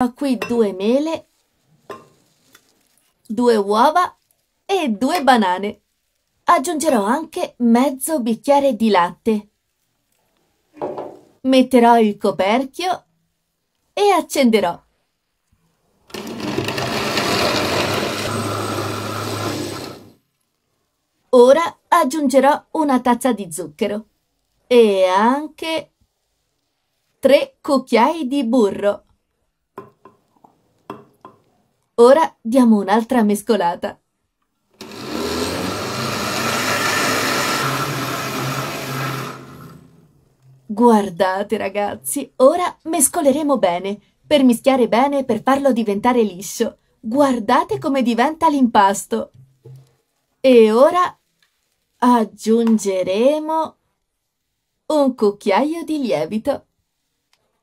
Ho qui due mele, due uova e due banane. Aggiungerò anche mezzo bicchiere di latte. Metterò il coperchio e accenderò. Ora aggiungerò una tazza di zucchero e anche tre cucchiai di burro. Ora diamo un'altra mescolata. Guardate ragazzi, ora mescoleremo bene, per mischiare bene e per farlo diventare liscio. Guardate come diventa l'impasto. E ora aggiungeremo un cucchiaio di lievito.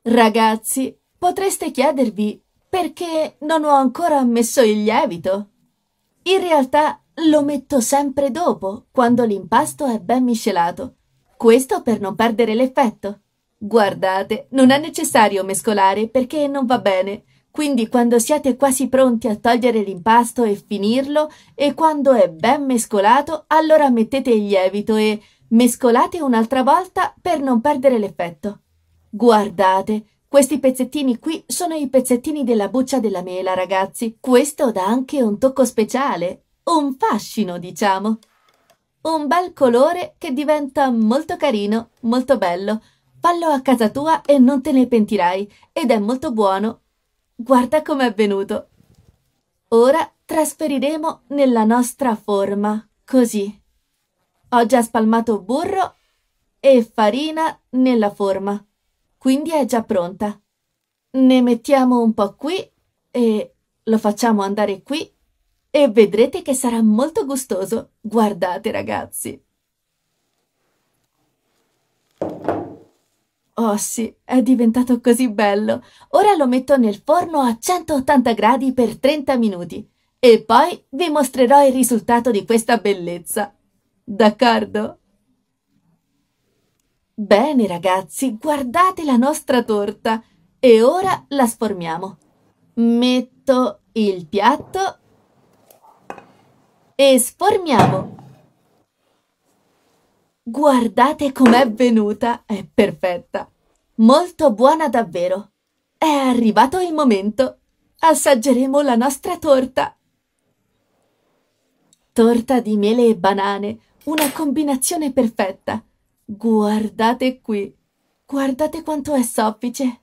Ragazzi, potreste chiedervi perché non ho ancora messo il lievito. In realtà lo metto sempre dopo, quando l'impasto è ben miscelato. Questo per non perdere l'effetto. Guardate, non è necessario mescolare perché non va bene. Quindi quando siete quasi pronti a togliere l'impasto e finirlo, e quando è ben mescolato, allora mettete il lievito e mescolate un'altra volta per non perdere l'effetto. Guardate, questi pezzettini qui sono i pezzettini della buccia della mela, ragazzi. Questo dà anche un tocco speciale, un fascino, diciamo. Un bel colore che diventa molto carino, molto bello. Fallo a casa tua e non te ne pentirai, ed è molto buono. Guarda com'è venuto. Ora trasferiremo nella nostra forma, così. Ho già spalmato burro e farina nella forma quindi è già pronta. Ne mettiamo un po' qui e lo facciamo andare qui e vedrete che sarà molto gustoso. Guardate ragazzi. Oh sì, è diventato così bello. Ora lo metto nel forno a 180 gradi per 30 minuti e poi vi mostrerò il risultato di questa bellezza. D'accordo? Bene ragazzi, guardate la nostra torta e ora la sformiamo. Metto il piatto e sformiamo. Guardate com'è venuta, è perfetta. Molto buona davvero. È arrivato il momento. Assaggeremo la nostra torta. Torta di mele e banane, una combinazione perfetta. Guardate qui, guardate quanto è soffice.